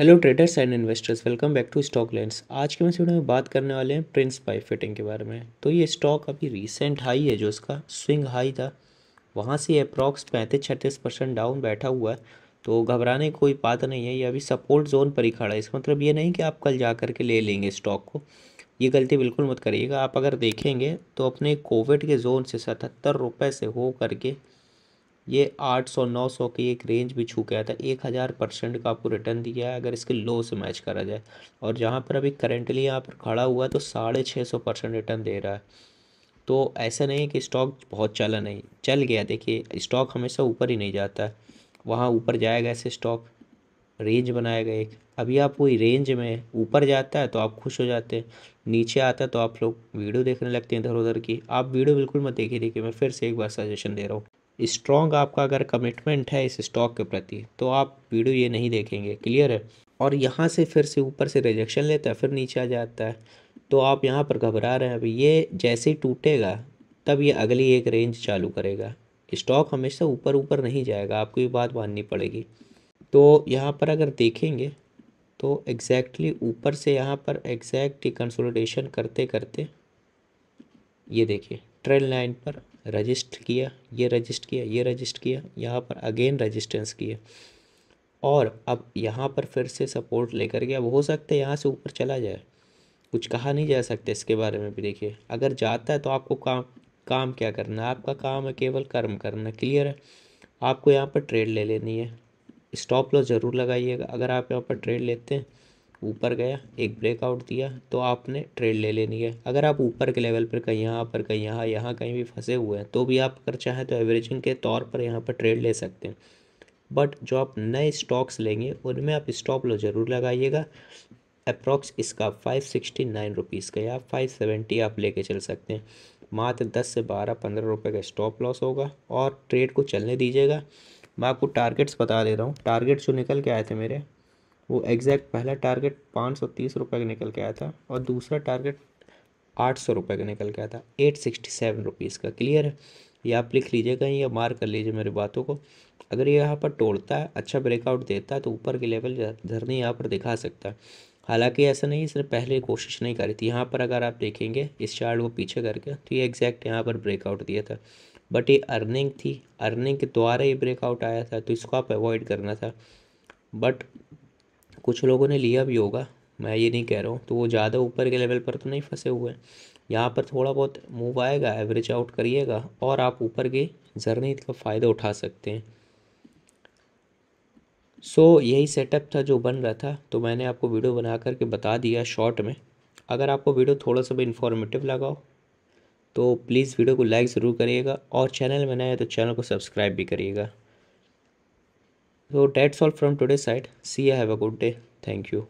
hello traders and investors welcome back to Stock Lens आज के मैं में बात करने वाले हैं प्रिंस पाइप फिटिंग के बारे में तो ये स्टॉक अभी रीसेंट हाई है जो इसका स्विंग हाई था वहाँ से अप्रॉक्स पैंतीस छत्तीस परसेंट डाउन बैठा हुआ है तो घबराने की कोई बात नहीं है ये अभी सपोर्ट जोन पर ही खड़ा है इसका मतलब ये नहीं कि आप कल जा कर के ले लेंगे स्टॉक को ये गलती बिल्कुल मत करिएगा आप अगर देखेंगे तो अपने कोविड के जोन से सतहत्तर रुपये से हो करके ये 800 900 की एक रेंज भी छू गया था एक हज़ार परसेंट का आपको रिटर्न दिया है अगर इसके लो से मैच करा जाए और जहाँ पर अभी करेंटली यहाँ पर खड़ा हुआ है तो साढ़े छः सौ परसेंट रिटर्न दे रहा है तो ऐसा नहीं कि स्टॉक बहुत चला नहीं चल गया देखिए स्टॉक हमेशा ऊपर ही नहीं जाता है वहाँ ऊपर जाएगा ऐसे स्टॉक रेंज बनाएगा एक अभी आप वही रेंज में ऊपर जाता है तो आप खुश हो जाते हैं नीचे आता है तो आप लोग वीडियो देखने लगते हैं इधर उधर की आप वीडियो बिल्कुल मत देखिए देखिए मैं फिर से एक बार सजेशन दे रहा हूँ स्ट्रॉन्ग आपका अगर कमिटमेंट है इस स्टॉक के प्रति तो आप वीडियो ये नहीं देखेंगे क्लियर है और यहाँ से फिर से ऊपर से रिजेक्शन लेता है फिर नीचे आ जाता है तो आप यहाँ पर घबरा रहे हैं अभी ये जैसे ही टूटेगा तब ये अगली एक रेंज चालू करेगा स्टॉक हमेशा ऊपर ऊपर नहीं जाएगा आपको ये बात माननी पड़ेगी तो यहाँ पर अगर देखेंगे तो एग्जैक्टली ऊपर से यहाँ पर एग्जैक्ट कंसोलिडेशन करते करते ये देखिए ट्रेन लाइन पर रजिस्ट किया ये रजिस्ट किया ये रजिस्ट किया यहाँ पर अगेन रजिस्टेंस किया और अब यहाँ पर फिर से सपोर्ट लेकर गया हो सकता है यहाँ से ऊपर चला जाए कुछ कहा नहीं जा सकता इसके बारे में भी देखिए अगर जाता है तो आपको काम काम क्या करना है आपका काम है केवल कर्म करना क्लियर है आपको यहाँ पर ट्रेड ले लेनी है स्टॉप लॉस ज़रूर लगाइएगा अगर आप यहाँ पर ट्रेड लेते हैं ऊपर गया एक ब्रेकआउट दिया तो आपने ट्रेड ले लेनी है अगर आप ऊपर के लेवल पर कहीं यहाँ पर कहीं यहाँ यहाँ कहीं भी फंसे हुए हैं तो भी आप अगर चाहें तो एवरेजिंग के तौर पर यहाँ पर ट्रेड ले सकते हैं बट जो आप नए स्टॉक्स लेंगे उनमें आप स्टॉप लो ज़रूर लगाइएगा अप्रॉक्स इसका फाइव सिक्सटी नाइन रुपीज़ का या फाइव सेवेंटी आप लेके चल सकते हैं मात्र दस से बारह पंद्रह रुपये का स्टॉप लॉस होगा और ट्रेड को चलने दीजिएगा मैं आपको टारगेट्स बता दे रहा हूँ टारगेट्स जो निकल के आए थे मेरे वो एग्जैक्ट पहला टारगेट पाँच सौ तीस रुपये का निकल के आया था और दूसरा टारगेट आठ सौ रुपये का निकल के आया था एट सिक्सटी सेवन रुपीज़ का क्लियर है ये आप लिख लीजिए कहीं या मार्क कर लीजिए मेरी बातों को अगर ये यहाँ पर तोड़ता है अच्छा ब्रेकआउट देता है तो ऊपर के लेवल धरने यहाँ पर दिखा सकता है हालांकि ऐसा नहीं इसने पहले कोशिश नहीं करी थी यहाँ पर अगर आप देखेंगे इस चार्ट को पीछे करके तो ये एग्जैक्ट यहाँ पर ब्रेकआउट दिया था बट ये अर्निंग थी अर्निंग के द्वारा ये ब्रेकआउट आया था तो इसको आप अवॉइड करना था बट कुछ लोगों ने लिया भी होगा मैं ये नहीं कह रहा हूँ तो वो ज़्यादा ऊपर के लेवल पर तो नहीं फंसे हुए हैं यहाँ पर थोड़ा बहुत मूव आएगा एवरेज आउट करिएगा और आप ऊपर के जर्नी का फ़ायदा उठा सकते हैं सो so, यही सेटअप था जो बन रहा था तो मैंने आपको वीडियो बना करके बता दिया शॉर्ट में अगर आपको वीडियो थोड़ा सा भी इन्फॉर्मेटिव लगाओ तो प्लीज़ वीडियो को लाइक ज़रूर करिएगा और चैनल में नए तो चैनल को सब्सक्राइब भी करिएगा so that's all from today's side see you have a good day thank you